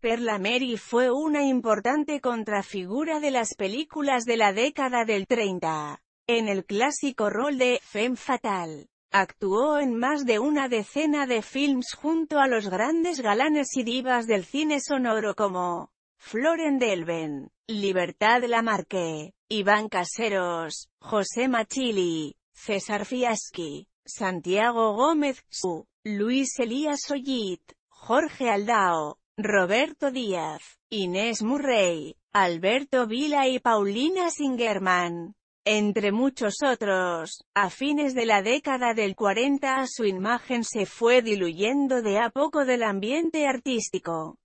Perla Mary fue una importante contrafigura de las películas de la década del 30. En el clásico rol de «Femme Fatal», actuó en más de una decena de films junto a los grandes galanes y divas del cine sonoro como Floren Delven, Libertad Lamarque, Iván Caseros, José Machili, César Fiaschi, Santiago Gómez, Su, Luis Elías Ollit, Jorge Aldao, Roberto Díaz, Inés Murray, Alberto Vila y Paulina Singerman. Entre muchos otros, a fines de la década del 40 su imagen se fue diluyendo de a poco del ambiente artístico.